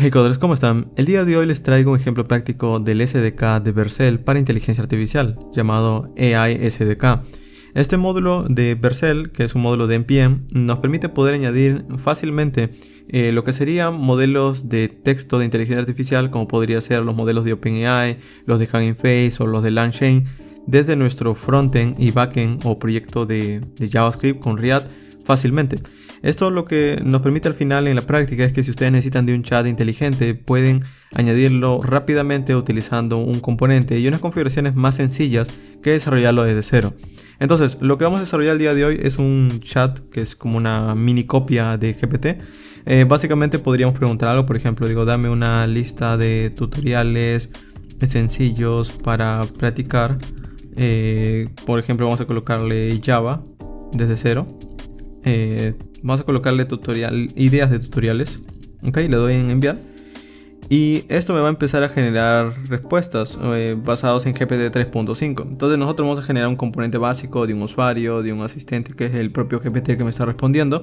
Hey coders, ¿cómo están? El día de hoy les traigo un ejemplo práctico del SDK de Vercel para inteligencia artificial, llamado AI SDK. Este módulo de Vercel, que es un módulo de NPM, nos permite poder añadir fácilmente eh, lo que serían modelos de texto de inteligencia artificial, como podría ser los modelos de OpenAI, los de Hugging Face o los de LangChain, desde nuestro frontend y backend o proyecto de, de JavaScript con React fácilmente. Esto lo que nos permite al final en la práctica es que si ustedes necesitan de un chat inteligente pueden añadirlo rápidamente utilizando un componente y unas configuraciones más sencillas que desarrollarlo desde cero. Entonces, lo que vamos a desarrollar el día de hoy es un chat que es como una mini copia de GPT. Eh, básicamente podríamos preguntar algo, por ejemplo, digo, dame una lista de tutoriales sencillos para practicar. Eh, por ejemplo, vamos a colocarle Java desde cero. Eh, Vamos a colocarle tutorial, ideas de tutoriales. Ok, le doy en enviar. Y esto me va a empezar a generar respuestas eh, basadas en GPT 3.5. Entonces nosotros vamos a generar un componente básico de un usuario, de un asistente, que es el propio GPT que me está respondiendo.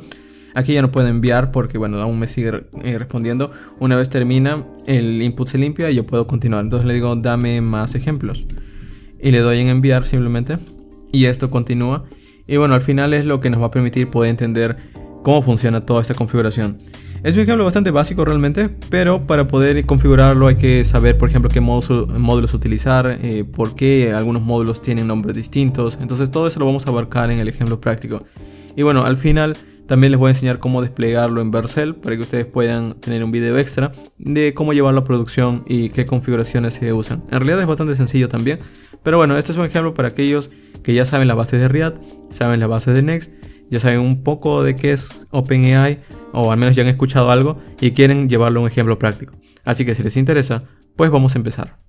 Aquí ya no puedo enviar porque bueno, aún me sigue eh, respondiendo. Una vez termina, el input se limpia y yo puedo continuar. Entonces le digo, dame más ejemplos. Y le doy en enviar simplemente. Y esto continúa. Y bueno, al final es lo que nos va a permitir poder entender cómo funciona toda esta configuración. Es un ejemplo bastante básico realmente, pero para poder configurarlo hay que saber, por ejemplo, qué módulos, módulos utilizar, eh, por qué algunos módulos tienen nombres distintos. Entonces todo eso lo vamos a abarcar en el ejemplo práctico. Y bueno, al final también les voy a enseñar cómo desplegarlo en Vercel para que ustedes puedan tener un video extra de cómo llevarlo a producción y qué configuraciones se usan. En realidad es bastante sencillo también, pero bueno, este es un ejemplo para aquellos que ya saben las bases de React, saben las bases de Next ya saben un poco de qué es OpenAI, o al menos ya han escuchado algo y quieren llevarlo a un ejemplo práctico. Así que si les interesa, pues vamos a empezar.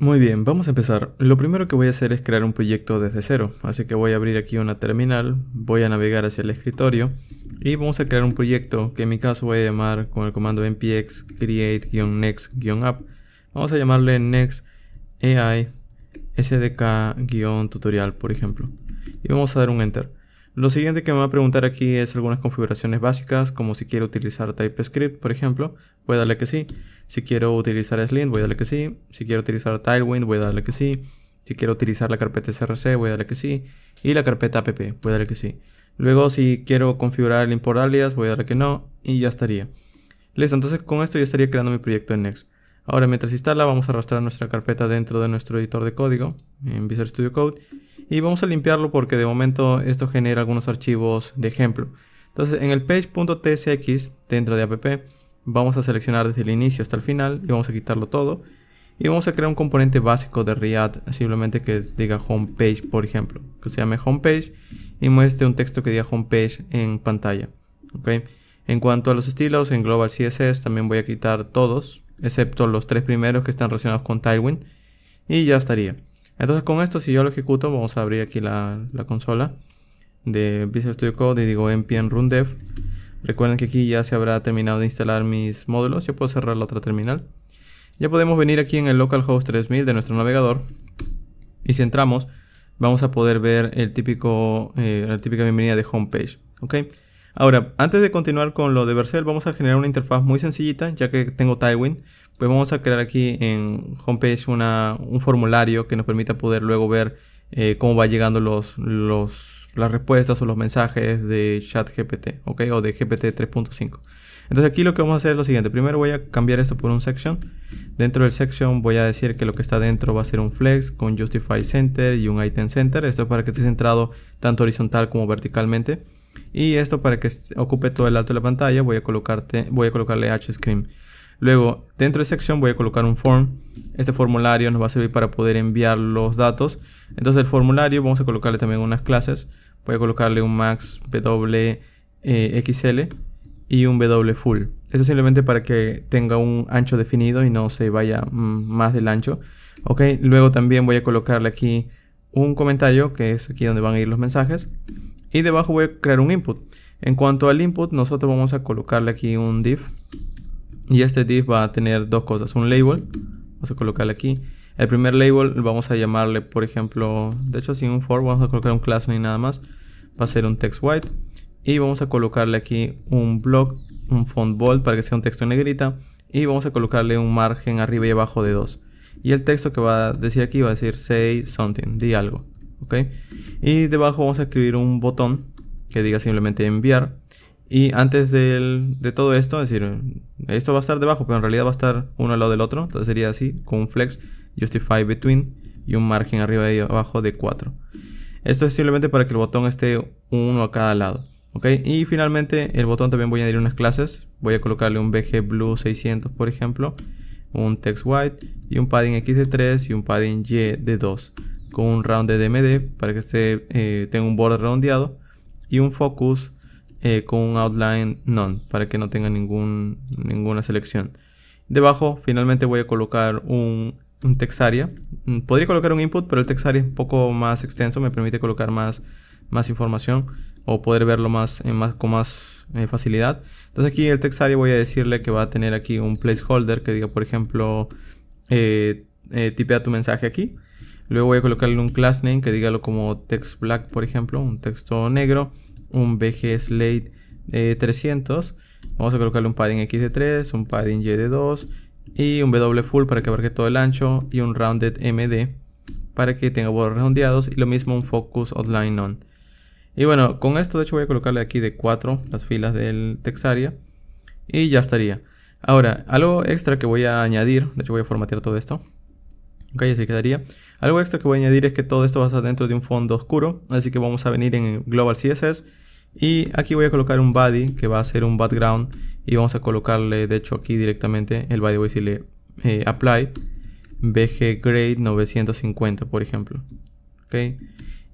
Muy bien, vamos a empezar. Lo primero que voy a hacer es crear un proyecto desde cero, así que voy a abrir aquí una terminal, voy a navegar hacia el escritorio y vamos a crear un proyecto que en mi caso voy a llamar con el comando npx create-next-app. Vamos a llamarle next AI sdk-tutorial, por ejemplo. Y vamos a dar un enter. Lo siguiente que me va a preguntar aquí es algunas configuraciones básicas, como si quiero utilizar TypeScript, por ejemplo, voy a darle que sí. Si quiero utilizar Slint, voy a darle que sí. Si quiero utilizar Tailwind, voy a darle que sí. Si quiero utilizar la carpeta src, voy a darle que sí. Y la carpeta app, voy a darle que sí. Luego, si quiero configurar el import alias, voy a darle que no. Y ya estaría. Listo, entonces con esto ya estaría creando mi proyecto en Next. Ahora mientras instala vamos a arrastrar nuestra carpeta dentro de nuestro editor de código en Visual Studio Code y vamos a limpiarlo porque de momento esto genera algunos archivos de ejemplo. Entonces en el page.tsx dentro de app vamos a seleccionar desde el inicio hasta el final y vamos a quitarlo todo y vamos a crear un componente básico de React simplemente que diga homepage por ejemplo que se llame homepage y muestre un texto que diga homepage en pantalla. En cuanto a los estilos, en Global CSS también voy a quitar todos, excepto los tres primeros que están relacionados con Tailwind. Y ya estaría. Entonces con esto, si yo lo ejecuto, vamos a abrir aquí la, consola de Visual Studio Code y digo npm run dev. Recuerden que aquí ya se habrá terminado de instalar mis módulos. Yo puedo cerrar la otra terminal. Ya podemos venir aquí en el localhost 3000 de nuestro navegador. Y si entramos, vamos a poder ver el típico, eh, la típica bienvenida de homepage. ¿ok? Ahora, antes de continuar con lo de Vercel, vamos a generar una interfaz muy sencillita, ya que tengo Tailwind. Pues vamos a crear aquí en Homepage un formulario que nos permita poder luego ver eh, cómo va llegando los, las respuestas o los mensajes de ChatGPT, ¿ok? O de GPT 3.5. Entonces aquí lo que vamos a hacer es lo siguiente. Primero voy a cambiar esto por un section. Dentro del section voy a decir que lo que está dentro va a ser un flex con justify center y un item center. Esto es para que esté centrado tanto horizontal como verticalmente. Y esto para que ocupe todo el alto de la pantalla voy a, colocarte, voy a colocarle screen Luego, dentro de sección voy a colocar un form. Este formulario nos va a servir para poder enviar los datos. Entonces el formulario vamos a colocarle también unas clases. Voy a colocarle un max eh, xl y un W full. Esto simplemente para que tenga un ancho definido y no se vaya mm, más del ancho. Ok, luego también voy a colocarle aquí un comentario que es aquí donde van a ir los mensajes y debajo voy a crear un input. En cuanto al input, nosotros vamos a colocarle aquí un div. Y este div va a tener dos cosas. Un label. Vamos a colocarle aquí. El primer label vamos a llamarle, por ejemplo, de hecho sin un for, vamos a colocar un class ni nada más. Va a ser un text white. Y vamos a colocarle aquí un block, un font bold para que sea un texto en negrita. Y vamos a colocarle un margen arriba y abajo de 2. Y el texto que va a decir aquí va a decir say something, di algo. Y debajo vamos a escribir un botón que diga simplemente enviar. Y antes de todo esto, decir, esto va a estar debajo, pero en realidad va a estar uno al lado del otro. Entonces sería así, con un flex justify between y un margen arriba y abajo de 4. Esto es simplemente para que el botón esté uno a cada lado. ¿ok? Y finalmente el botón también voy a añadir unas clases. Voy a colocarle un BG Blue 600 por ejemplo. Un text white y un padding X de 3 y un padding Y de 2 con un round de DMD para que se eh, tenga un borde redondeado y un focus eh, con un outline none para que no tenga ningún, ninguna selección. Debajo finalmente voy a colocar un, un texaria. Mm, podría colocar un input, pero el textarea es un poco más extenso, me permite colocar más, más información o poder verlo más, eh, más con más facilidad. Entonces aquí el textarea voy a decirle que va a tener aquí un placeholder que diga por ejemplo tipea tu mensaje aquí Luego voy a colocarle un class name que dígalo como text black, por ejemplo, un texto negro, un bg slate de eh, 300. Vamos a colocarle un padding x de 3, un padding y de 2 y un w full para que abarque todo el ancho y un rounded md para que tenga bordes redondeados y lo mismo un focus outline on Y bueno, con esto de hecho voy a colocarle aquí de 4 las filas del text area y ya estaría. Ahora, algo extra que voy a añadir, de hecho voy a formatear todo esto. Ok, así quedaría. Algo extra que voy a añadir es que todo esto va a estar dentro de un fondo oscuro, así que vamos a venir en Global CSS y aquí voy a colocar un body que va a ser un background y vamos a colocarle, de hecho aquí directamente, el body voy a decirle eh, apply BG grade 950 por ejemplo. Ok.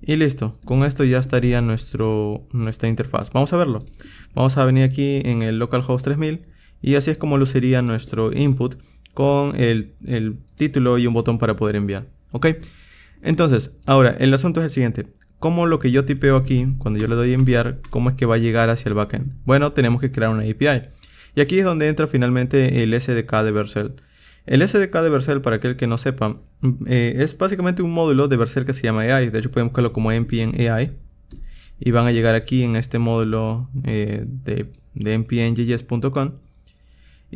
Y listo, con esto ya estaría nuestro, nuestra interfaz. Vamos a verlo. Vamos a venir aquí en el localhost 3000 y así es como luciría nuestro input con el, título y un botón para poder enviar. ¿Ok? Entonces, ahora, el asunto es el siguiente. ¿Cómo lo que yo tipeo aquí, cuando yo le doy enviar, cómo es que va a llegar hacia el backend? Bueno, tenemos que crear una API. Y aquí es donde entra finalmente el SDK de Vercel. El SDK de Vercel, para aquel que no sepa, eh, es básicamente un módulo de Vercel que se llama AI. De hecho, podemos buscarlo como NPM AI. Y van a llegar aquí en este módulo eh, de, de npmjs.com.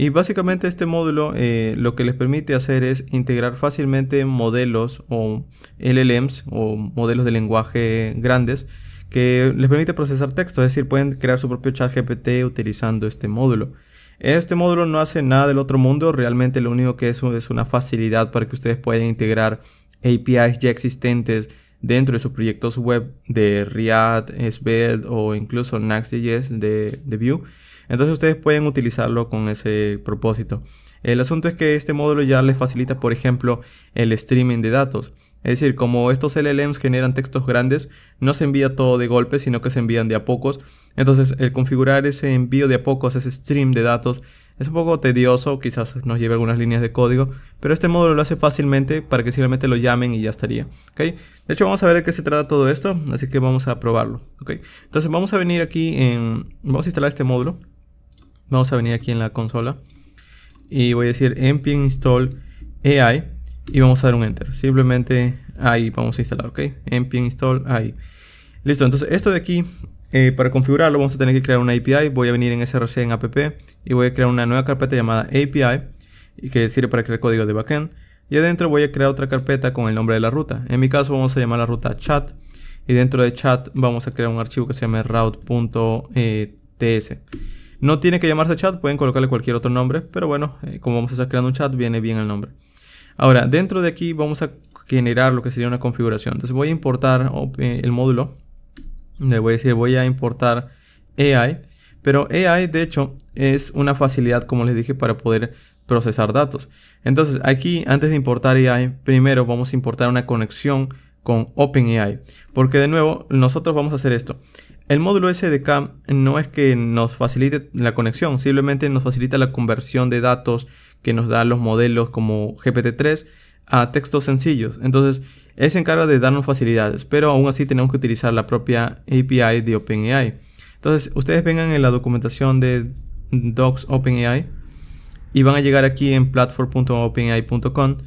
Y básicamente este módulo eh, lo que les permite hacer es integrar fácilmente modelos o LLMs o modelos de lenguaje grandes que les permite procesar texto, es decir, pueden crear su propio chat GPT utilizando este módulo. Este módulo no hace nada del otro mundo, realmente lo único que es es una facilidad para que ustedes puedan integrar APIs ya existentes dentro de sus proyectos web de React, Svelte o incluso Next.js de, de Vue entonces ustedes pueden utilizarlo con ese propósito. El asunto es que este módulo ya les facilita, por ejemplo, el streaming de datos. Es decir, como estos LLMs generan textos grandes, no se envía todo de golpe, sino que se envían de a pocos. Entonces, el configurar ese envío de a pocos, ese stream de datos, es un poco tedioso, quizás nos lleve algunas líneas de código, pero este módulo lo hace fácilmente para que simplemente lo llamen y ya estaría. De hecho, vamos a ver de qué se trata todo esto, así que vamos a probarlo. Entonces, vamos a venir aquí, en, vamos a instalar este módulo vamos a venir aquí en la consola y voy a decir npm install AI y vamos a dar un enter. Simplemente ahí vamos a instalar, ok. npm install AI. Listo, entonces esto de aquí, eh, para configurarlo vamos a tener que crear una API. Voy a venir en src en app y voy a crear una nueva carpeta llamada API y que sirve para crear código de backend. Y adentro voy a crear otra carpeta con el nombre de la ruta. En mi caso vamos a llamar la ruta chat y dentro de chat vamos a crear un archivo que se llama route.ts. No tiene que llamarse chat, pueden colocarle cualquier otro nombre, pero bueno, eh, como vamos a estar creando un chat, viene bien el nombre. Ahora, dentro de aquí vamos a generar lo que sería una configuración. Entonces voy a importar oh, eh, el módulo, le voy a decir, voy a importar AI, pero AI de hecho es una facilidad, como les dije, para poder procesar datos. Entonces aquí, antes de importar AI, primero vamos a importar una conexión con OpenAI, porque de nuevo, nosotros vamos a hacer esto. El módulo SDK no es que nos facilite la conexión, simplemente nos facilita la conversión de datos que nos dan los modelos como GPT-3 a textos sencillos. Entonces, es se encarga de darnos facilidades, pero aún así tenemos que utilizar la propia API de OpenAI. Entonces, ustedes vengan en la documentación de Docs OpenAI y van a llegar aquí en platform.openai.com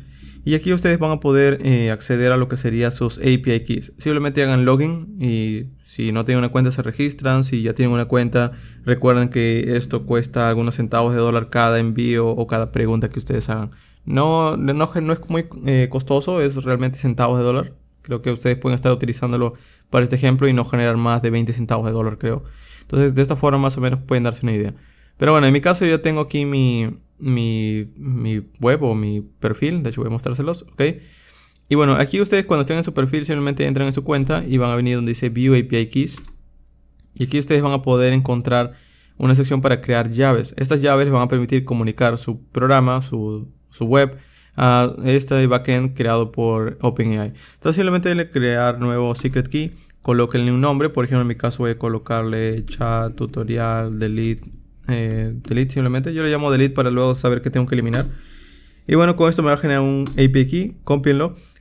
y aquí ustedes van a poder eh, acceder a lo que sería sus API keys. Simplemente hagan login y si no tienen una cuenta se registran. Si ya tienen una cuenta, recuerden que esto cuesta algunos centavos de dólar cada envío o cada pregunta que ustedes hagan. No, no es muy eh, costoso, es realmente centavos de dólar. Creo que ustedes pueden estar utilizándolo para este ejemplo y no generar más de 20 centavos de dólar, creo. Entonces, de esta forma más o menos pueden darse una idea. Pero bueno, en mi caso yo tengo aquí mi, mi, web o mi perfil, de hecho voy a mostrárselos, ¿ok? Y bueno, aquí ustedes cuando estén en su perfil simplemente entran en su cuenta y van a venir donde dice View API Keys. Y aquí ustedes van a poder encontrar una sección para crear llaves. Estas llaves les van a permitir comunicar su programa, su, su web, a este backend creado por OpenAI. Entonces simplemente le crear nuevo secret key, colóquenle un nombre, por ejemplo en mi caso voy a colocarle chat, tutorial, delete, eh, delete simplemente. Yo le llamo delete para luego saber que tengo que eliminar. Y bueno, con esto me va a generar un API key,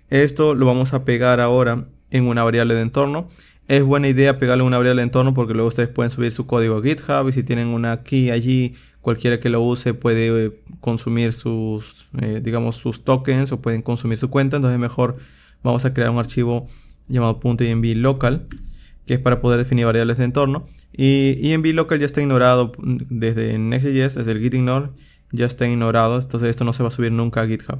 Esto lo vamos a pegar ahora en una variable de entorno. Es buena idea pegarle una variable de entorno porque luego ustedes pueden subir su código a GitHub y si tienen una key allí, cualquiera que lo use puede eh, consumir sus, eh, digamos, sus tokens o pueden consumir su cuenta. Entonces mejor vamos a crear un archivo llamado .env local que es para poder definir variables de entorno y, y en VLocal ya está ignorado desde Next.js, desde el gitignore, ya está ignorado. Entonces esto no se va a subir nunca a GitHub.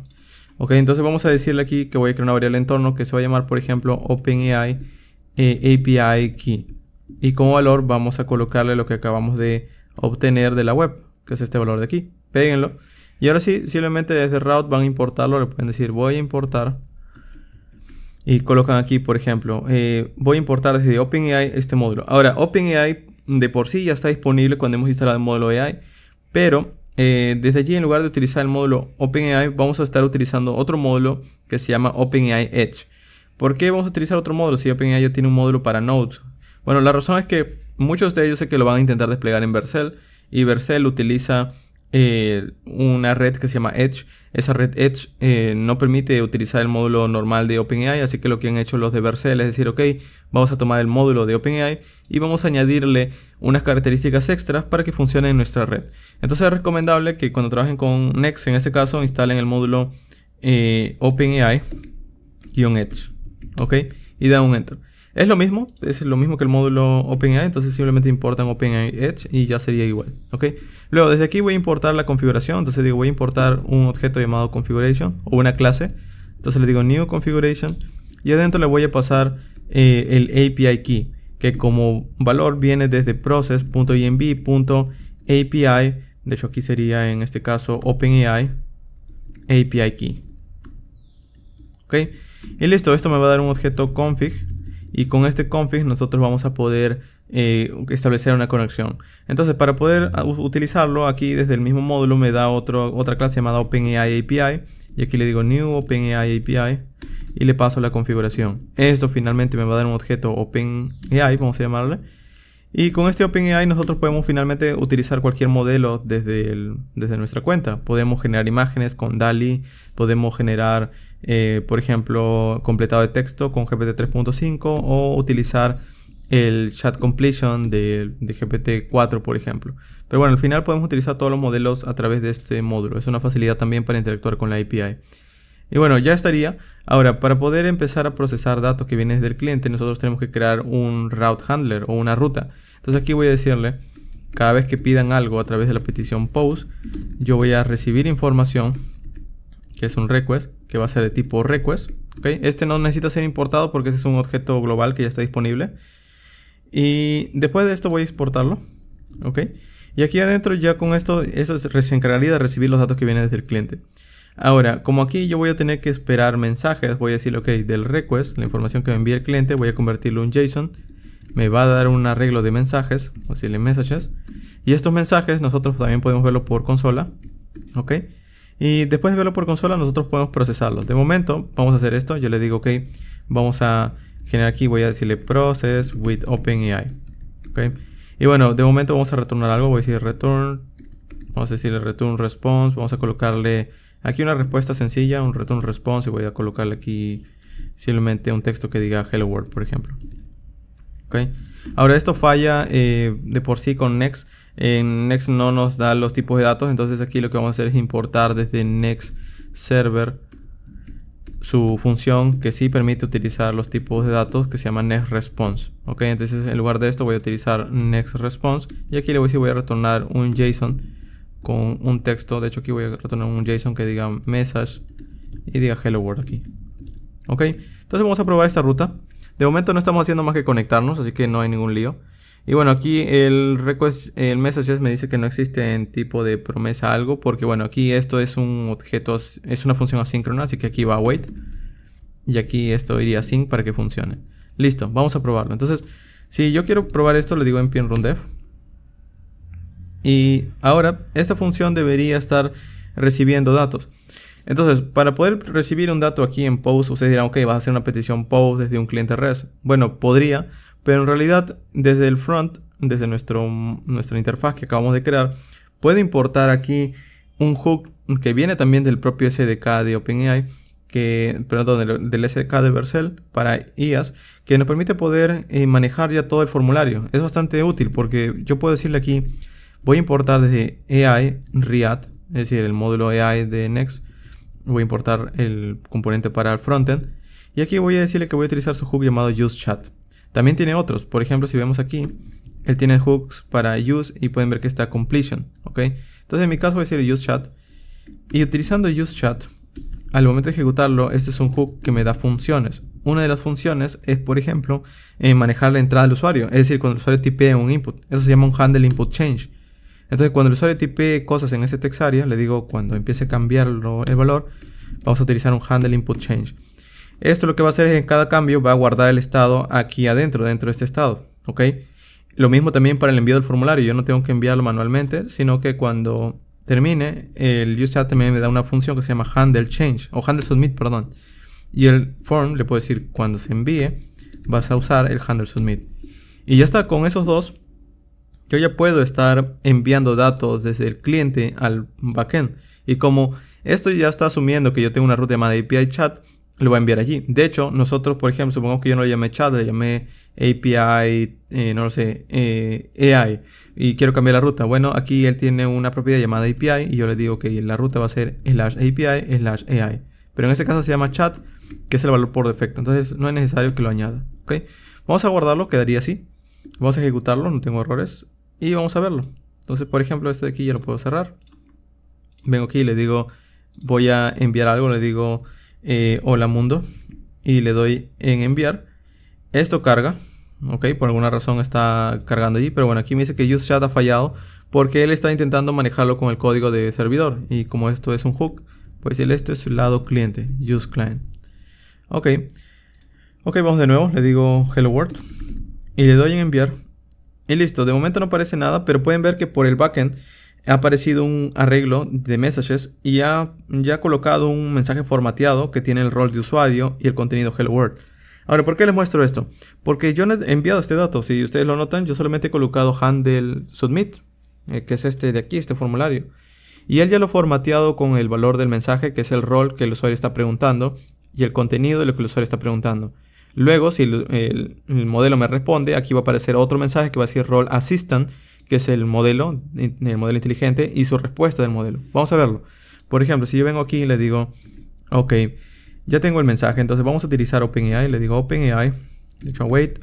Ok, entonces vamos a decirle aquí que voy a crear una variable de entorno que se va a llamar, por ejemplo, OpenAI eh, API Key. Y como valor vamos a colocarle lo que acabamos de obtener de la web, que es este valor de aquí. Péguenlo. Y ahora sí, simplemente desde route van a importarlo. Le pueden decir voy a importar y colocan aquí, por ejemplo, eh, voy a importar desde OpenAI este módulo. Ahora, OpenAI de por sí ya está disponible cuando hemos instalado el módulo AI, pero eh, desde allí en lugar de utilizar el módulo OpenAI vamos a estar utilizando otro módulo que se llama OpenAI Edge. ¿Por qué vamos a utilizar otro módulo si OpenAI ya tiene un módulo para Nodes? Bueno, la razón es que muchos de ellos sé que lo van a intentar desplegar en Vercel y Vercel utiliza eh, una red que se llama Edge. Esa red Edge eh, no permite utilizar el módulo normal de OpenAI, así que lo que han hecho los de Vercel es decir, ok, vamos a tomar el módulo de OpenAI y vamos a añadirle unas características extras para que funcione en nuestra red. Entonces es recomendable que cuando trabajen con Next, en este caso, instalen el módulo eh, OpenAI-Edge, ok, y dan un enter. Es lo mismo, es lo mismo que el módulo OpenAI, entonces simplemente importan OpenAI Edge y ya sería igual, ¿ok? Luego, desde aquí voy a importar la configuración, entonces digo, voy a importar un objeto llamado configuration o una clase, entonces le digo new configuration y adentro le voy a pasar eh, el API key, que como valor viene desde process.env.api, de hecho aquí sería en este caso OpenAI API key, ¿ok? Y listo, esto me va a dar un objeto config y con este config nosotros vamos a poder eh, establecer una conexión. Entonces para poder ah, utilizarlo aquí desde el mismo módulo me da otra clase llamada OpenAI API y aquí le digo New OpenAI API y le paso la configuración. Esto finalmente me va a dar un objeto OpenAI, vamos a llamarle, y con este OpenAI nosotros podemos finalmente utilizar cualquier modelo desde, desde nuestra cuenta. Podemos generar imágenes con DALI, podemos generar, eh, por ejemplo, completado de texto con GPT 3.5 o utilizar el chat completion de, de GPT 4, por ejemplo. Pero bueno, al final podemos utilizar todos los modelos a través de este módulo. Es una facilidad también para interactuar con la API. Y bueno, ya estaría. Ahora, para poder empezar a procesar datos que vienen del cliente, nosotros tenemos que crear un route handler o una ruta. Entonces aquí voy a decirle, cada vez que pidan algo a través de la petición POST, yo voy a recibir información, que es un request, que va a ser de tipo request. Este no necesita ser importado porque ese es un objeto global que ya está disponible. Y después de esto voy a exportarlo. Y aquí adentro ya con esto, eso se encargaría de recibir los datos que vienen desde el cliente. Ahora, como aquí yo voy a tener que esperar mensajes, voy a decir, ok, del request, la información que me envía el cliente, voy a convertirlo en JSON. Me va a dar un arreglo de mensajes, Voy a decirle messages. Y estos mensajes nosotros también podemos verlo por consola. ¿Ok? Y después de verlo por consola, nosotros podemos procesarlos. De momento, vamos a hacer esto. Yo le digo, ok, vamos a generar aquí. Voy a decirle process with OpenAI. ¿Ok? Y bueno, de momento vamos a retornar algo. Voy a decir return. Vamos a decirle return response. Vamos a colocarle Aquí una respuesta sencilla, un return response y voy a colocarle aquí simplemente un texto que diga hello world, por ejemplo. Okay. Ahora esto falla eh, de por sí con Next. En Next no nos da los tipos de datos, entonces aquí lo que vamos a hacer es importar desde Next Server su función que sí permite utilizar los tipos de datos que se llama next response Okay. entonces en lugar de esto voy a utilizar next response y aquí le voy a, decir, voy a retornar un json con un texto. De hecho, aquí voy a retornar un JSON que diga message y diga hello world aquí. Ok, entonces vamos a probar esta ruta. De momento no estamos haciendo más que conectarnos, así que no hay ningún lío. Y bueno, aquí el request, el me dice que no existe en tipo de promesa algo, porque bueno, aquí esto es un objeto, es una función asíncrona, así que aquí va wait. Y aquí esto iría sync para que funcione. Listo, vamos a probarlo. Entonces, si yo quiero probar esto, le digo en pin dev y ahora esta función debería estar recibiendo datos. Entonces, para poder recibir un dato aquí en POST, ustedes dirán, ok, vas a hacer una petición POST desde un cliente REST. Bueno, podría, pero en realidad desde el front, desde nuestro, nuestra interfaz que acabamos de crear, puedo importar aquí un hook que viene también del propio SDK de OpenAI, que, perdón, del, SDK de Vercel para IAS, que nos permite poder eh, manejar ya todo el formulario. Es bastante útil porque yo puedo decirle aquí, Voy a importar desde AI React, es decir, el módulo AI de Next. Voy a importar el componente para el frontend. Y aquí voy a decirle que voy a utilizar su hook llamado useChat. También tiene otros, por ejemplo, si vemos aquí, él tiene hooks para use y pueden ver que está completion, Entonces en mi caso voy a decir useChat. Y utilizando useChat, al momento de ejecutarlo, este es un hook que me da funciones. Una de las funciones es, por ejemplo, eh, manejar la entrada del usuario, es decir, cuando el usuario tipea un input. Eso se llama un handle input change. Entonces cuando el usuario tipee cosas en ese textarea le digo cuando empiece a cambiar el valor, vamos a utilizar un handle input change. Esto lo que va a hacer es en cada cambio va a guardar el estado aquí adentro, dentro de este estado, ¿ok? Lo mismo también para el envío del formulario, yo no tengo que enviarlo manualmente, sino que cuando termine, el user también me da una función que se llama handle change, o handle submit, perdón. Y el form le puedo decir cuando se envíe, vas a usar el handle submit. Y ya está, con esos dos yo ya puedo estar enviando datos desde el cliente al backend. Y como esto ya está asumiendo que yo tengo una ruta llamada API chat, lo voy a enviar allí. De hecho, nosotros, por ejemplo, supongamos que yo no le llamé chat, le llamé API, eh, no lo sé, eh, AI, y quiero cambiar la ruta. Bueno, aquí él tiene una propiedad llamada API y yo le digo que la ruta va a ser slash API slash AI. Pero en este caso se llama chat, que es el valor por defecto. Entonces no es necesario que lo añada. Vamos a guardarlo, quedaría así. Vamos a ejecutarlo, no tengo errores y vamos a verlo. Entonces, por ejemplo, este de aquí ya lo puedo cerrar. Vengo aquí y le digo, voy a enviar algo, le digo, eh, hola mundo, y le doy en enviar. Esto carga, ok, por alguna razón está cargando allí, pero bueno, aquí me dice que chat ha fallado porque él está intentando manejarlo con el código de servidor, y como esto es un hook, pues él esto es su lado cliente, client Ok, ok, vamos de nuevo, le digo hello world, y le doy en enviar y listo, de momento no aparece nada, pero pueden ver que por el backend ha aparecido un arreglo de messages y ha ya ha colocado un mensaje formateado que tiene el rol de usuario y el contenido hello world. Ahora, ¿por qué les muestro esto? Porque yo no he enviado este dato, si ustedes lo notan, yo solamente he colocado handle submit, eh, que es este de aquí, este formulario. Y él ya lo ha formateado con el valor del mensaje, que es el rol que el usuario está preguntando y el contenido de lo que el usuario está preguntando. Luego, si el, modelo me responde, aquí va a aparecer otro mensaje que va a decir Role Assistant, que es el modelo, el modelo inteligente y su respuesta del modelo. Vamos a verlo. Por ejemplo, si yo vengo aquí y le digo, ok, ya tengo el mensaje, entonces vamos a utilizar OpenAI, le digo OpenAI, de hecho, wait,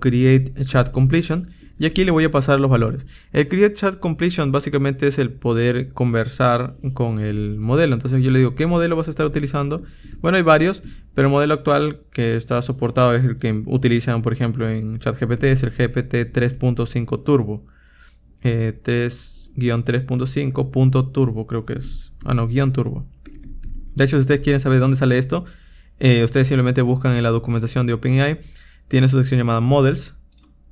create chat completion y aquí le voy a pasar los valores. El Create Chat Completion básicamente es el poder conversar con el modelo. Entonces yo le digo, ¿qué modelo vas a estar utilizando? Bueno, hay varios, pero el modelo actual que está soportado es el que utilizan, por ejemplo, en ChatGPT, es el GPT 3.5 Turbo. Eh, 3-3.5.turbo, creo que es. Ah, no, guión turbo. De hecho, si ustedes quieren saber dónde sale esto, eh, ustedes simplemente buscan en la documentación de OpenAI. Tiene su sección llamada Models,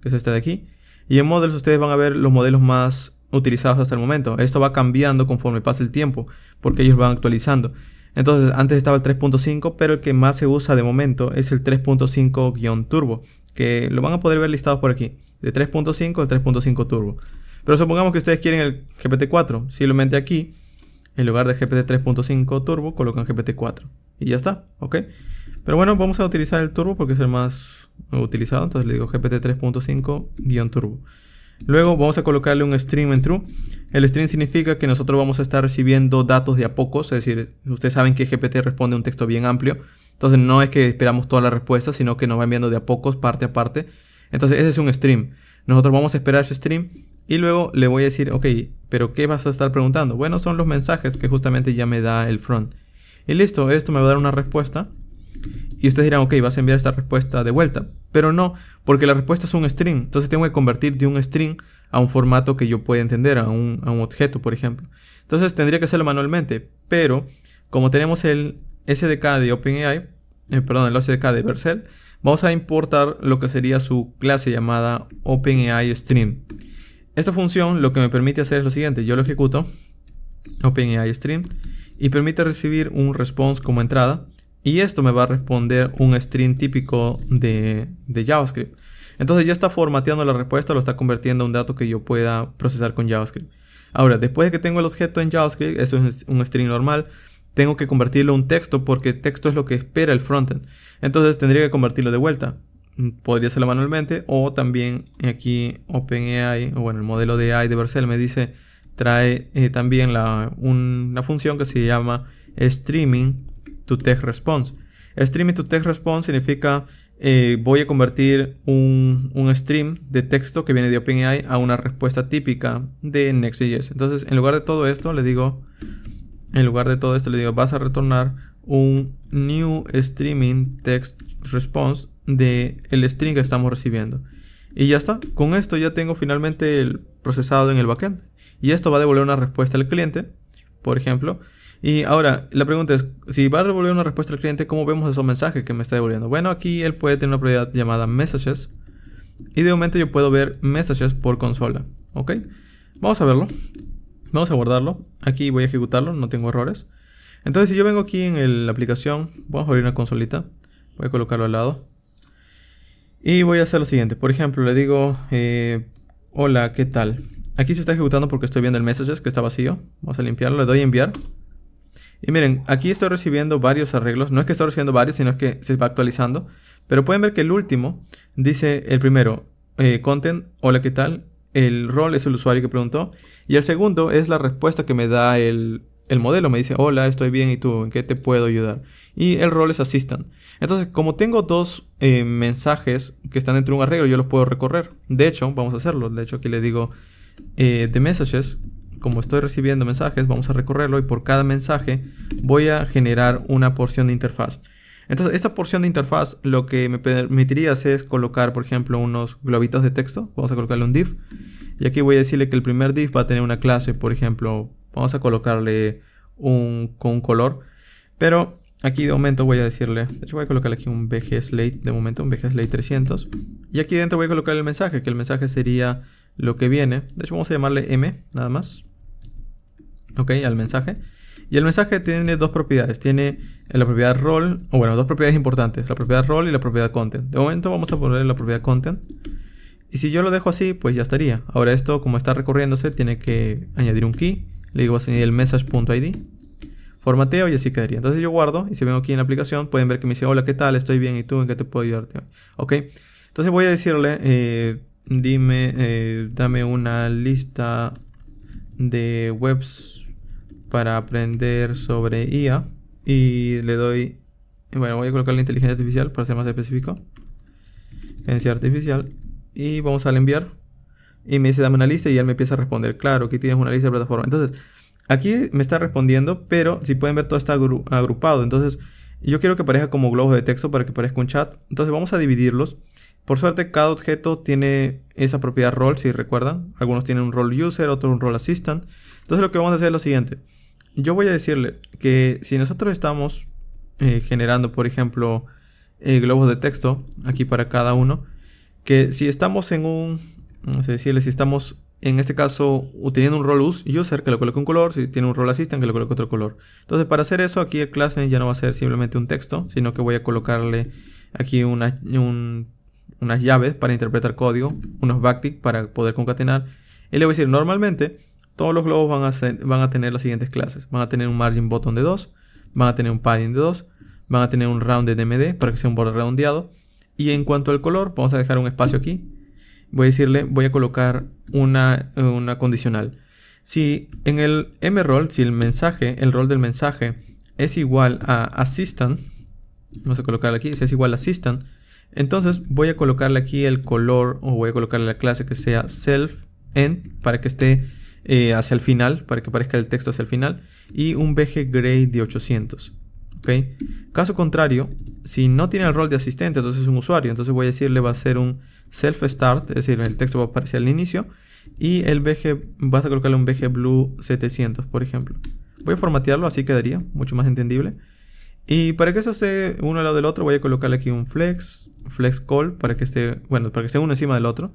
que es esta de aquí. Y en Models ustedes van a ver los modelos más utilizados hasta el momento. Esto va cambiando conforme pasa el tiempo, porque ellos van actualizando. Entonces, antes estaba el 3.5, pero el que más se usa de momento es el 3.5-turbo, que lo van a poder ver listado por aquí, de 3.5 al 3.5 turbo. Pero supongamos que ustedes quieren el GPT-4, simplemente aquí, en lugar de GPT 3.5 turbo, colocan GPT 4 y ya está, ¿ok? Pero bueno, vamos a utilizar el turbo porque es el más utilizado, entonces le digo GPT 3.5-turbo. Luego vamos a colocarle un stream en true. El stream significa que nosotros vamos a estar recibiendo datos de a pocos, es decir, ustedes saben que GPT responde un texto bien amplio, entonces no es que esperamos toda la respuesta, sino que nos va enviando de a pocos, parte a parte. Entonces ese es un stream. Nosotros vamos a esperar ese stream y luego le voy a decir, ok, pero ¿qué vas a estar preguntando? Bueno, son los mensajes que justamente ya me da el front. Y listo, esto me va a dar una respuesta y ustedes dirán, ok, vas a enviar esta respuesta de vuelta. Pero no, porque la respuesta es un string. Entonces tengo que convertir de un string a un formato que yo pueda entender, a un, objeto, por ejemplo. Entonces tendría que hacerlo manualmente. Pero como tenemos el SDK de OpenAI, eh, perdón, el SDK de Vercel, vamos a importar lo que sería su clase llamada OpenAI Stream. Esta función lo que me permite hacer es lo siguiente, yo lo ejecuto, OpenAI Stream, y permite recibir un response como entrada, y esto me va a responder un string típico de, JavaScript. Entonces ya está formateando la respuesta, lo está convirtiendo a un dato que yo pueda procesar con JavaScript. Ahora, después de que tengo el objeto en JavaScript, eso es un string normal, tengo que convertirlo a un texto porque texto es lo que espera el frontend. Entonces tendría que convertirlo de vuelta. Podría hacerlo manualmente o también aquí OpenAI, o bueno, el modelo de AI de Vercel me dice, trae eh, también una función que se llama streaming to text response. Streaming to text response significa eh, voy a convertir un, stream de texto que viene de OpenAI a una respuesta típica de Next.js. Entonces, en lugar de todo esto, le digo, en lugar de todo esto, le digo, vas a retornar un new streaming text response de el string que estamos recibiendo. Y ya está, con esto ya tengo finalmente el procesado en el backend. Y esto va a devolver una respuesta al cliente, por ejemplo, y ahora, la pregunta es, si va a devolver una respuesta al cliente, ¿cómo vemos esos mensajes que me está devolviendo? Bueno, aquí él puede tener una propiedad llamada messages. Y de momento yo puedo ver messages por consola. ¿Ok? Vamos a verlo. Vamos a guardarlo. Aquí voy a ejecutarlo, no tengo errores. Entonces si yo vengo aquí en la aplicación, vamos a abrir una consolita. Voy a colocarlo al lado. Y voy a hacer lo siguiente. Por ejemplo, le digo, eh, hola, ¿qué tal? Aquí se está ejecutando porque estoy viendo el messages que está vacío. Vamos a limpiarlo, le doy a enviar. Y miren, aquí estoy recibiendo varios arreglos. No es que estoy recibiendo varios, sino que se va actualizando. Pero pueden ver que el último dice el primero, eh, content, hola, ¿qué tal? El rol es el usuario que preguntó. Y el segundo es la respuesta que me da el, modelo. Me dice, hola, estoy bien, ¿y tú? ¿En qué te puedo ayudar? Y el rol es assistant. Entonces, como tengo dos eh, mensajes que están dentro de un arreglo, yo los puedo recorrer. De hecho, vamos a hacerlo. De hecho, aquí le digo, eh, de the messages como estoy recibiendo mensajes, vamos a recorrerlo y por cada mensaje voy a generar una porción de interfaz. Entonces, esta porción de interfaz lo que me permitiría hacer es colocar, por ejemplo, unos globitos de texto. Vamos a colocarle un div. Y aquí voy a decirle que el primer div va a tener una clase, por ejemplo, vamos a colocarle un, con color. Pero aquí de momento voy a decirle, de hecho voy a colocarle aquí un BG Slate, de momento un BG Slate 300. Y aquí dentro voy a colocar el mensaje, que el mensaje sería lo que viene. De hecho vamos a llamarle M, nada más. ¿ok? Al mensaje. Y el mensaje tiene dos propiedades. Tiene eh, la propiedad role, o bueno, dos propiedades importantes. La propiedad role y la propiedad content. De momento vamos a poner la propiedad content. Y si yo lo dejo así, pues ya estaría. Ahora esto, como está recorriéndose, tiene que añadir un key. Le digo, vas a añadir el message.id. Formateo y así quedaría. Entonces yo guardo y si vengo aquí en la aplicación pueden ver que me dice, hola, ¿qué tal? Estoy bien. ¿Y tú en qué te puedo ayudarte? Ok. Entonces voy a decirle, eh, dime, eh, dame una lista de webs para aprender sobre IA y le doy, bueno, voy a colocar la inteligencia artificial para ser más específico, inteligencia artificial y vamos al enviar y me dice dame una lista y él me empieza a responder, claro, aquí tienes una lista de plataforma. Entonces, aquí me está respondiendo, pero si pueden ver todo está agrupado, entonces yo quiero que parezca como globo de texto para que parezca un chat, entonces vamos a dividirlos. Por suerte, cada objeto tiene esa propiedad role si recuerdan. Algunos tienen un role user, otros un role assistant. Entonces lo que vamos a hacer es lo siguiente yo voy a decirle que si nosotros estamos eh, generando, por ejemplo, eh, globos de texto aquí para cada uno, que si estamos en un, no sé decirle, si estamos en este caso teniendo un yo user que le coloque un color, si tiene un rol assistant que le coloque otro color. Entonces para hacer eso aquí el classname ya no va a ser simplemente un texto, sino que voy a colocarle aquí una, unas llaves para interpretar código, unos backticks para poder concatenar. Y le voy a decir normalmente todos los globos van a, van a tener las siguientes clases. Van a tener un margin button de 2, van a tener un padding de 2, van a tener un round de DMD para que sea un borde redondeado. Y en cuanto al color, vamos a dejar un espacio aquí. Voy a decirle, voy a colocar una, una condicional. Si en el mRoll, si el mensaje, el rol del mensaje es igual a assistant, vamos a colocarle aquí, si es igual a assistant, entonces voy a colocarle aquí el color o voy a colocarle la clase que sea self end para que esté eh, hacia el final, para que aparezca el texto hacia el final, y un BG gray de 800. ¿okay? Caso contrario, si no tiene el rol de asistente, entonces es un usuario, entonces voy a decirle va a ser un self start, es decir, el texto va a aparecer al inicio, y el BG, vas a colocarle un BG Blue 700, por ejemplo. Voy a formatearlo, así quedaría, mucho más entendible. Y para que eso esté uno al lado del otro, voy a colocarle aquí un flex, flex call, para que esté, bueno, para que esté uno encima del otro.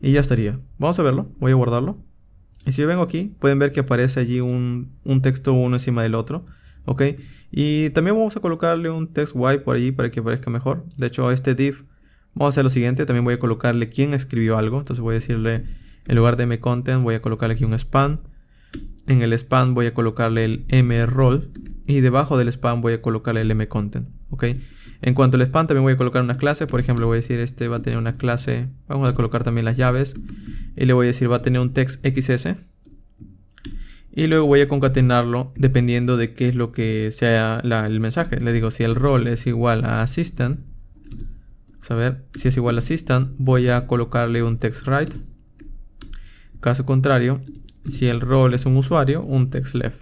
Y ya estaría. Vamos a verlo, voy a guardarlo. Y si yo vengo aquí, pueden ver que aparece allí un, texto uno encima del otro. ¿Ok? Y también vamos a colocarle un text white por allí para que parezca mejor. De hecho, a este div vamos a hacer lo siguiente. También voy a colocarle quién escribió algo. Entonces voy a decirle, en lugar de mcontent, voy a colocarle aquí un span. En el span voy a colocarle el mRoll. Y debajo del span voy a colocarle el mcontent. ¿Ok? En cuanto al spam también voy a colocar unas clases, por ejemplo voy a decir este va a tener una clase, vamos a colocar también las llaves y le voy a decir va a tener un text XS y luego voy a concatenarlo dependiendo de qué es lo que sea el mensaje. Le digo si el rol es igual a assistant, a ver si es igual a assistant, voy a colocarle un text right. Caso contrario, si el rol es un usuario, un text left.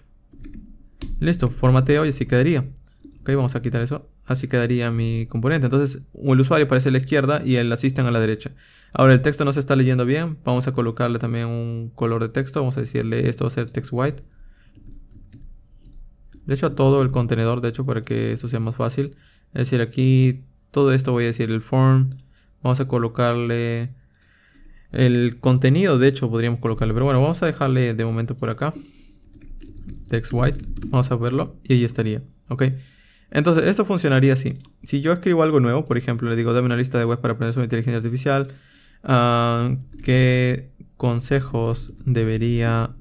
Listo, formateo y así quedaría. Ok, vamos a quitar eso. Así quedaría mi componente. Entonces el usuario aparece a la izquierda y el assistant a la derecha. Ahora el texto no se está leyendo bien. Vamos a colocarle también un color de texto. Vamos a decirle esto va a ser text white. De hecho a todo el contenedor, de hecho para que esto sea más fácil. Es decir, aquí todo esto voy a decir el form. Vamos a colocarle el contenido, de hecho podríamos colocarle. Pero bueno, vamos a dejarle de momento por acá. Text white. Vamos a verlo y ahí estaría. Ok. Entonces, esto funcionaría así. Si yo escribo algo nuevo, por ejemplo, le digo, dame una lista de webs para aprender sobre inteligencia artificial, ah, ¿qué consejos debería,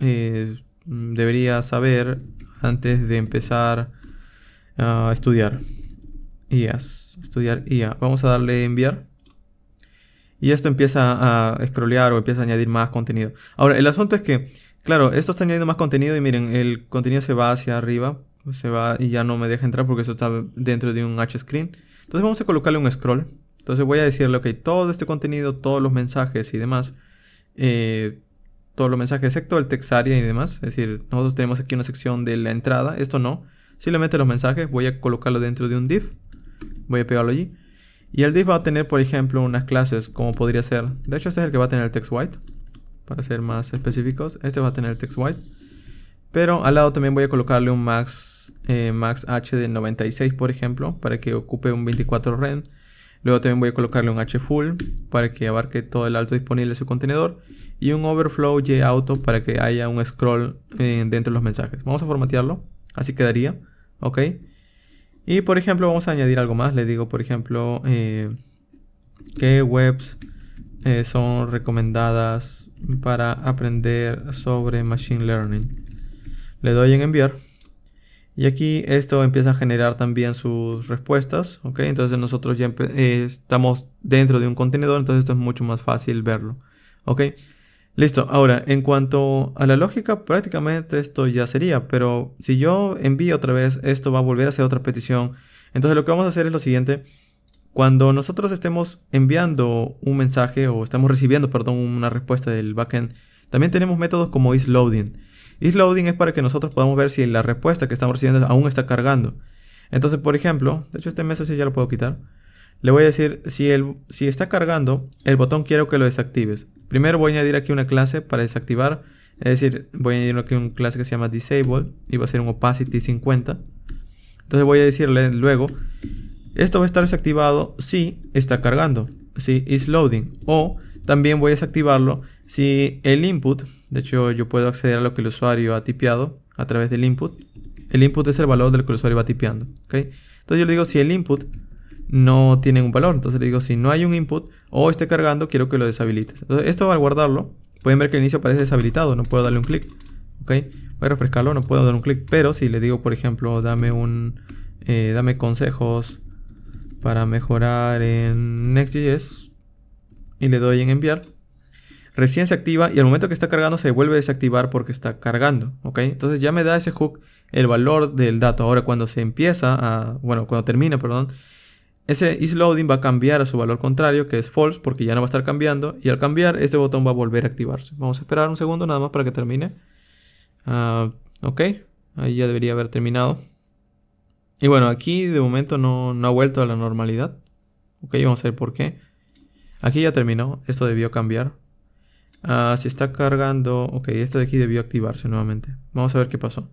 eh, debería saber antes de empezar a estudiar? IAS, estudiar IA. Vamos a darle enviar. Y esto empieza a scrollear o empieza a añadir más contenido. Ahora, el asunto es que, claro, esto está añadiendo más contenido y miren, el contenido se va hacia arriba se va y ya no me deja entrar porque eso está dentro de un H-Screen. Entonces vamos a colocarle un scroll. Entonces voy a decirle, ok, todo este contenido, todos los mensajes y demás, eh, todos los mensajes excepto el textarea y demás. Es decir, nosotros tenemos aquí una sección de la entrada, esto no. Simplemente los mensajes, voy a colocarlo dentro de un div. Voy a pegarlo allí. Y el div va a tener, por ejemplo, unas clases como podría ser. De hecho, este es el que va a tener el text white. Para ser más específicos, este va a tener el text white. Pero al lado también voy a colocarle un max eh, max h de 96 por ejemplo para que ocupe un 24 ren luego también voy a colocarle un h full para que abarque todo el alto disponible de su contenedor y un overflow y auto para que haya un scroll eh, dentro de los mensajes vamos a formatearlo así quedaría ok y por ejemplo vamos a añadir algo más le digo por ejemplo Que eh, qué webs son recomendadas para aprender sobre machine learning le doy en enviar y aquí esto empieza a generar también sus respuestas, ¿ok? Entonces nosotros ya eh, estamos dentro de un contenedor, entonces esto es mucho más fácil verlo, ¿ok? Listo, ahora en cuanto a la lógica, prácticamente esto ya sería, pero si yo envío otra vez, esto va a volver a hacer otra petición. Entonces lo que vamos a hacer es lo siguiente, cuando nosotros estemos enviando un mensaje o estamos recibiendo, perdón, una respuesta del backend, también tenemos métodos como isLoading. IsLoading es para que nosotros podamos ver si la respuesta que estamos recibiendo aún está cargando. Entonces, por ejemplo, de hecho este mensaje ya lo puedo quitar. Le voy a decir, si, el, si está cargando, el botón quiero que lo desactives. Primero voy a añadir aquí una clase para desactivar. Es decir, voy a añadir aquí una clase que se llama Disable y va a ser un Opacity 50. Entonces voy a decirle luego, esto va a estar desactivado si está cargando, si is loading. O también voy a desactivarlo si el input de hecho, yo puedo acceder a lo que el usuario ha tipeado a través del input. El input es el valor del que el usuario va tipeando. ¿okay? Entonces yo le digo si el input no tiene un valor. Entonces le digo si no hay un input o esté cargando, quiero que lo deshabilites. Entonces esto al guardarlo, pueden ver que el inicio aparece deshabilitado, no puedo darle un clic. Voy a refrescarlo, no puedo dar un clic. Pero si le digo, por ejemplo, dame un... Eh, dame consejos para mejorar en Next.js y le doy en enviar recién se activa y al momento que está cargando se vuelve a desactivar porque está cargando, ¿ok? Entonces ya me da ese hook el valor del dato. Ahora cuando se empieza a, bueno, cuando termina, perdón, ese isLoading va a cambiar a su valor contrario, que es false, porque ya no va a estar cambiando. Y al cambiar, este botón va a volver a activarse. Vamos a esperar un segundo nada más para que termine. Ah, ok, ahí ya debería haber terminado. Y bueno, aquí de momento no, no ha vuelto a la normalidad. Ok, vamos a ver por qué. Aquí ya terminó, esto debió cambiar. Ah, si se está cargando. Ok, esto de aquí debió activarse nuevamente. Vamos a ver qué pasó.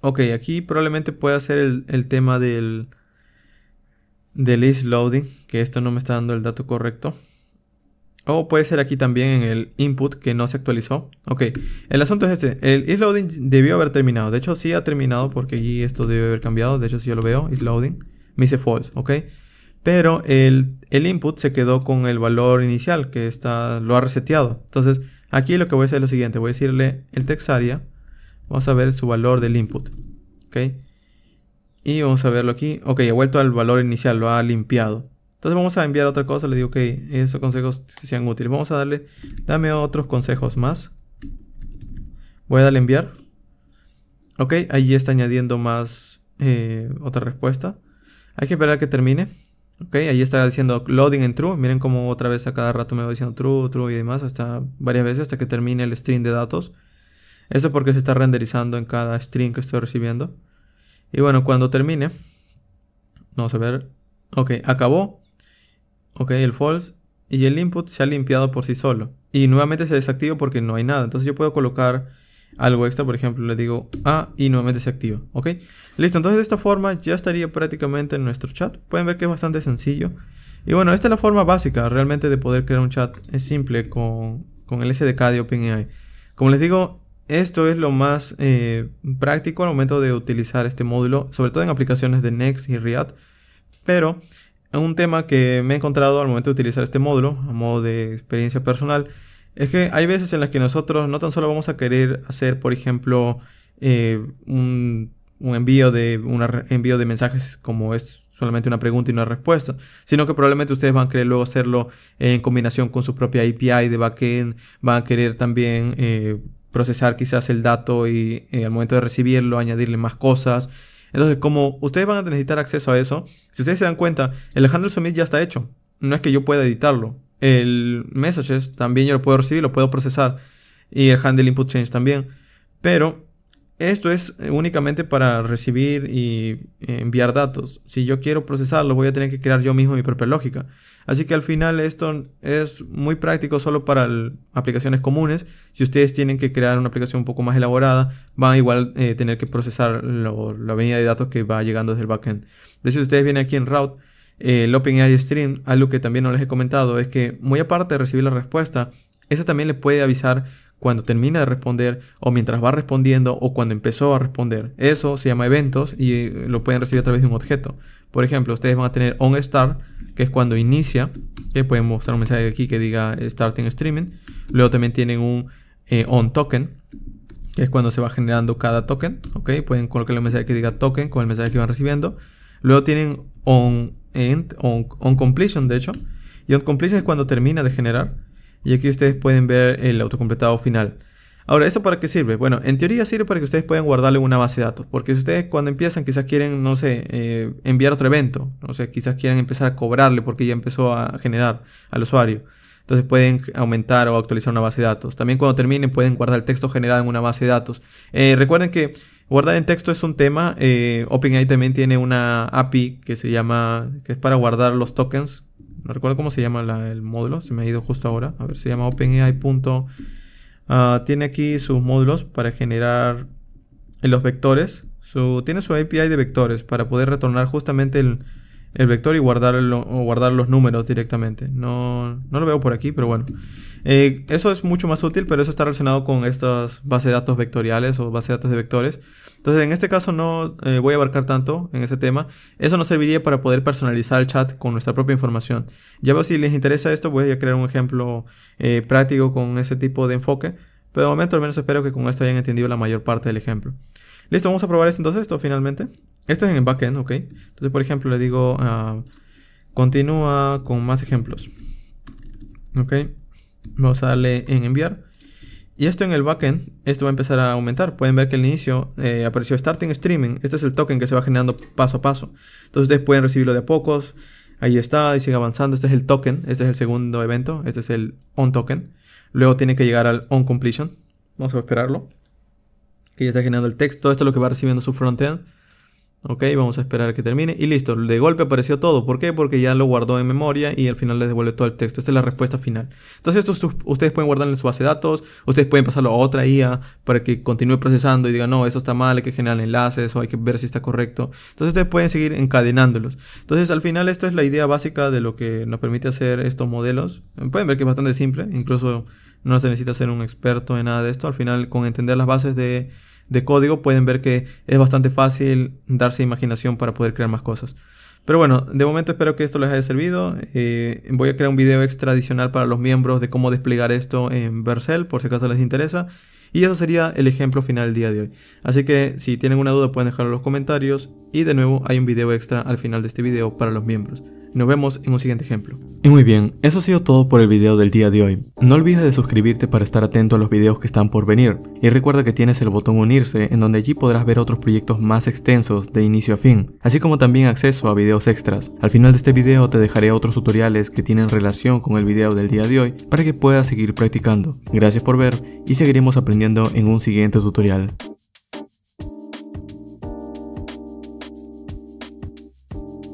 ok, aquí probablemente pueda ser el, tema del, del is loading, que esto no me está dando el dato correcto. O puede ser aquí también en el input que no se actualizó. Ok, el asunto es este. El loading debió haber terminado. De hecho, sí ha terminado porque allí esto debe haber cambiado. De hecho, si yo lo veo, loading Me dice false, ok pero el, input se quedó con el valor inicial que está, lo ha reseteado. Entonces, aquí lo que voy a hacer es lo siguiente, voy a decirle el textarea, vamos a ver su valor del input, ¿ok? Y vamos a verlo aquí, ok, ha vuelto al valor inicial, lo ha limpiado. Entonces vamos a enviar otra cosa, le digo, que esos consejos sean útiles. Vamos a darle, dame otros consejos más. Voy a darle enviar. Ok, ahí está añadiendo más eh, otra respuesta. Hay que esperar que termine. Ok, ahí está diciendo loading en true. Miren cómo otra vez a cada rato me va diciendo true, true y demás, hasta varias veces hasta que termine el string de datos. Eso porque se está renderizando en cada string que estoy recibiendo. Y bueno, cuando termine, vamos a ver. Ok, acabó. Ok, el false. Y el input se ha limpiado por sí solo. Y nuevamente se desactiva porque no hay nada. Entonces yo puedo colocar algo extra, por ejemplo, le digo A ah, y nuevamente se activa, ¿ok? Listo, entonces de esta forma ya estaría prácticamente en nuestro chat. Pueden ver que es bastante sencillo. Y bueno, esta es la forma básica realmente de poder crear un chat es simple con, el SDK de OpenAI. Como les digo, esto es lo más eh, práctico al momento de utilizar este módulo, sobre todo en aplicaciones de Next y React. Pero un tema que me he encontrado al momento de utilizar este módulo, a modo de experiencia personal, es que hay veces en las que nosotros no tan solo vamos a querer hacer, por ejemplo, eh, un, envío de un envío de mensajes como es solamente una pregunta y una respuesta, sino que probablemente ustedes van a querer luego hacerlo en combinación con su propia API de backend, van a querer también eh, procesar quizás el dato y eh, al momento de recibirlo añadirle más cosas. Entonces, como ustedes van a necesitar acceso a eso, si ustedes se dan cuenta, el handle submit ya está hecho. No es que yo pueda editarlo, el messages también yo lo puedo recibir, lo puedo procesar. Y el handle input change también. Pero esto es únicamente para recibir y eh, enviar datos. Si yo quiero procesarlo, voy a tener que crear yo mismo mi propia lógica. Así que al final esto es muy práctico solo para aplicaciones comunes. Si ustedes tienen que crear una aplicación un poco más elaborada, van a igual eh, tener que procesar la venida de datos que va llegando desde el backend. De si ustedes vienen aquí en route, eh, el OpenAI Stream, algo que también no les he comentado, es que muy aparte de recibir la respuesta, ese también le puede avisar cuando termina de responder o mientras va respondiendo o cuando empezó a responder. Eso se llama eventos y eh, lo pueden recibir a través de un objeto. Por ejemplo, ustedes van a tener on start, que es cuando inicia, que pueden mostrar un mensaje aquí que diga eh, starting streaming. Luego también tienen un on token, que es cuando se va generando cada token, Pueden colocar el mensaje que diga token con el mensaje que van recibiendo. Luego tienen on end, on, completion de hecho. Y on completion es cuando termina de generar. Y aquí ustedes pueden ver el autocompletado final. Ahora, ¿esto para qué sirve? Bueno, en teoría sirve para que ustedes puedan guardarlo en una base de datos. Porque si ustedes cuando empiezan quizás quieren, no sé, eh, enviar otro evento. No sé, quizás quieran empezar a cobrarle porque ya empezó a generar al usuario. Entonces pueden aumentar o actualizar una base de datos. También cuando terminen pueden guardar el texto generado en una base de datos. Eh, recuerden que Guardar en texto es un tema. Eh, OpenAI también tiene una API que se llama, que es para guardar los tokens. No recuerdo cómo se llama el módulo, se me ha ido justo ahora. A ver, se llama OpenAI. Ah, tiene aquí sus módulos para generar los vectores. tiene su API de vectores para poder retornar justamente el, vector y guardarlo, o guardar los números directamente. no lo veo por aquí, pero bueno. Eh, eso es mucho más útil, pero eso está relacionado con estas bases de datos vectoriales o bases de datos de vectores. Entonces, en este caso no eh, voy a abarcar tanto en ese tema. Eso nos serviría para poder personalizar el chat con nuestra propia información. Ya veo si les interesa esto, voy a crear un ejemplo eh, práctico con ese tipo de enfoque. Pero de momento al menos espero que con esto hayan entendido la mayor parte del ejemplo. Listo, vamos a probar esto entonces, esto finalmente. Esto es en el backend, ¿ok? Entonces, por ejemplo, le digo, ah, continúa con más ejemplos. ¿Ok? Vamos a darle en enviar. Y esto en el backend, esto va a empezar a aumentar. Pueden ver que al inicio eh, apareció Starting Streaming. Este es el token que se va generando paso a paso. Entonces ustedes pueden recibirlo de a pocos. Ahí está, y sigue avanzando. Este es el token, este es el segundo evento. Este es el on token. Luego tiene que llegar al on completion. Vamos a esperarlo. Que ya está generando el texto. Esto es lo que va recibiendo su frontend. Ok, vamos a esperar a que termine. Y listo, de golpe apareció todo. ¿Por qué? Porque ya lo guardó en memoria y al final le devuelve todo el texto. Esta es la respuesta final. Entonces, esto, ustedes pueden guardarlo en su base de datos, ustedes pueden pasarlo a otra IA para que continúe procesando y diga, no, eso está mal, hay que generar enlaces o hay que ver si está correcto. Entonces, ustedes pueden seguir encadenándolos. Entonces, al final, esto es la idea básica de lo que nos permite hacer estos modelos. Pueden ver que es bastante simple, incluso no se necesita ser un experto en nada de esto. Al final, con entender las bases de de código, pueden ver que es bastante fácil darse imaginación para poder crear más cosas. Pero bueno, de momento espero que esto les haya servido. Eh, voy a crear un video extra adicional para los miembros de cómo desplegar esto en Vercel, por si acaso les interesa. Y eso sería el ejemplo final del día de hoy. Así que si tienen alguna duda pueden dejarlo en los comentarios. Y de nuevo hay un video extra al final de este video para los miembros. Nos vemos en un siguiente ejemplo. Y muy bien, eso ha sido todo por el video del día de hoy. No olvides de suscribirte para estar atento a los videos que están por venir. Y recuerda que tienes el botón unirse, en donde allí podrás ver otros proyectos más extensos de inicio a fin, así como también acceso a videos extras. Al final de este video te dejaré otros tutoriales que tienen relación con el video del día de hoy para que puedas seguir practicando. Gracias por ver y seguiremos aprendiendo en un siguiente tutorial.